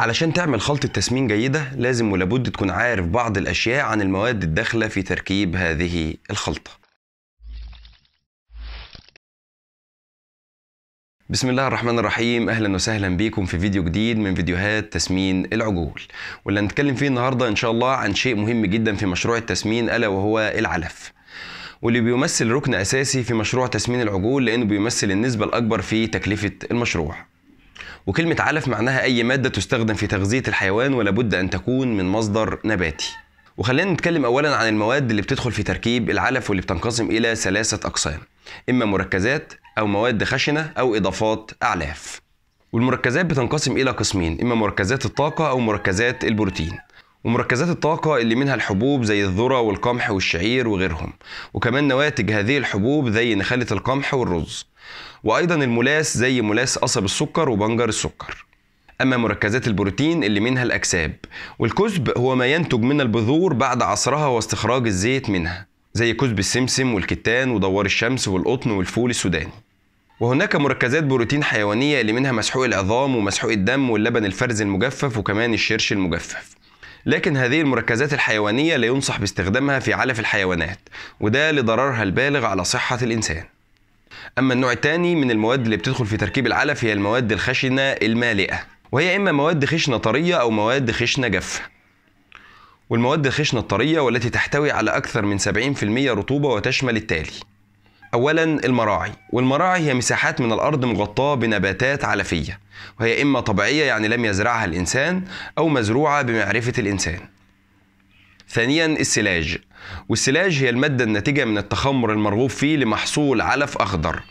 علشان تعمل خلطة تسمين جيدة لازم ولابد تكون عارف بعض الأشياء عن المواد الداخلة في تركيب هذه الخلطة بسم الله الرحمن الرحيم اهلا وسهلا بيكم في فيديو جديد من فيديوهات تسمين العجول واللي هنتكلم فيه النهارده ان شاء الله عن شيء مهم جدا في مشروع التسمين الا وهو العلف واللي بيمثل ركن اساسي في مشروع تسمين العجول لانه بيمثل النسبه الاكبر في تكلفه المشروع وكلمة علف معناها أي مادة تستخدم في تغذية الحيوان ولا بد أن تكون من مصدر نباتي وخلينا نتكلم أولا عن المواد اللي بتدخل في تركيب العلف واللي بتنقسم إلى ثلاثة أقسام إما مركزات أو مواد خشنة أو إضافات أعلاف والمركزات بتنقسم إلى قسمين إما مركزات الطاقة أو مركزات البروتين ومركزات الطاقة اللي منها الحبوب زي الذرة والقمح والشعير وغيرهم وكمان نواتج هذه الحبوب زي نخالة القمح والرز وأيضا الملاس زي ملاس قصب السكر وبنجر السكر أما مركزات البروتين اللي منها الأكساب والكزب هو ما ينتج من البذور بعد عصرها واستخراج الزيت منها زي كزب السمسم والكتان ودوار الشمس والقطن والفول السوداني وهناك مركزات بروتين حيوانية اللي منها مسحوق العظام ومسحوق الدم واللبن الفرز المجفف وكمان الشرش المجفف لكن هذه المركزات الحيوانية لا ينصح باستخدامها في علف الحيوانات وده لضررها البالغ على صحة الإنسان أما النوع الثاني من المواد اللي بتدخل في تركيب العلف هي المواد الخشنة المالئة وهي إما مواد خشنة طرية أو مواد خشنة جافة والمواد الخشنة الطرية والتي تحتوي على أكثر من 70% رطوبة وتشمل التالي أولا المراعي والمراعي هي مساحات من الأرض مغطاة بنباتات علفية وهي إما طبيعية يعني لم يزرعها الإنسان أو مزروعة بمعرفة الإنسان ثانيا السلاج والسلاج هي المادة الناتجة من التخمر المرغوب فيه لمحصول علف أخضر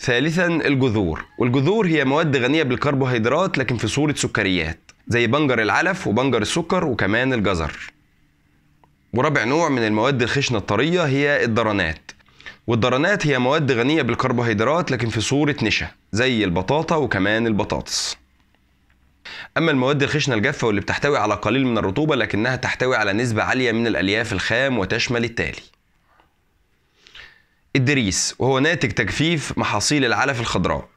ثالثا الجذور والجذور هي مواد غنية بالكربوهيدرات لكن في صورة سكريات زي بنجر العلف وبنجر السكر وكمان الجزر ورابع نوع من المواد الخشنة الطرية هي الدرانات والدرانات هي مواد غنية بالكربوهيدرات لكن في صورة نشا زي البطاطا وكمان البطاطس أما المواد الخشنة الجافة واللي بتحتوي على قليل من الرطوبة لكنها تحتوي على نسبة عالية من الألياف الخام وتشمل التالي الدريس وهو ناتج تجفيف محاصيل العلف الخضراء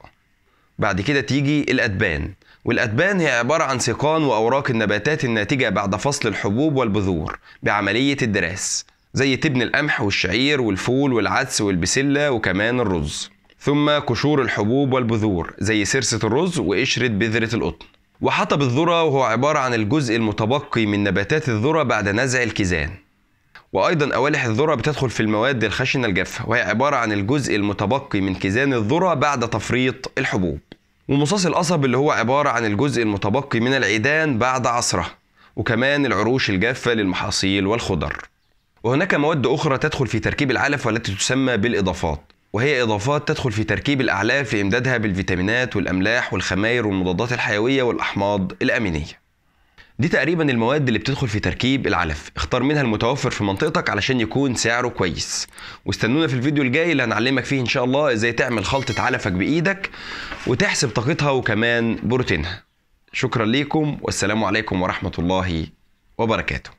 بعد كده تيجي الأدبان والأدبان هي عبارة عن سيقان وأوراق النباتات الناتجة بعد فصل الحبوب والبذور بعملية الدراس زي تبن القمح والشعير والفول والعدس والبسلة وكمان الرز ثم قشور الحبوب والبذور زي سرسة الرز وقشرة بذرة القطن وحطب الذرة وهو عبارة عن الجزء المتبقي من نباتات الذرة بعد نزع الكيزان وأيضا أوالح الذرة بتدخل في المواد الخشنة الجافة وهي عبارة عن الجزء المتبقي من كيزان الذرة بعد تفريط الحبوب ومصاص القصب اللي هو عبارة عن الجزء المتبقي من العيدان بعد عصره وكمان العروش الجافة للمحاصيل والخضر وهناك مواد أخرى تدخل في تركيب العلف والتي تسمى بالإضافات وهي إضافات تدخل في تركيب الأعلاف لإمدادها بالفيتامينات والأملاح والخماير والمضادات الحيوية والأحماض الأمينية دي تقريبا المواد اللي بتدخل في تركيب العلف اختار منها المتوفر في منطقتك علشان يكون سعره كويس واستنونا في الفيديو الجاي اللي هنعلمك فيه ان شاء الله ازاي تعمل خلطة علفك بايدك وتحسب طاقتها وكمان بروتينها شكرا ليكم والسلام عليكم ورحمة الله وبركاته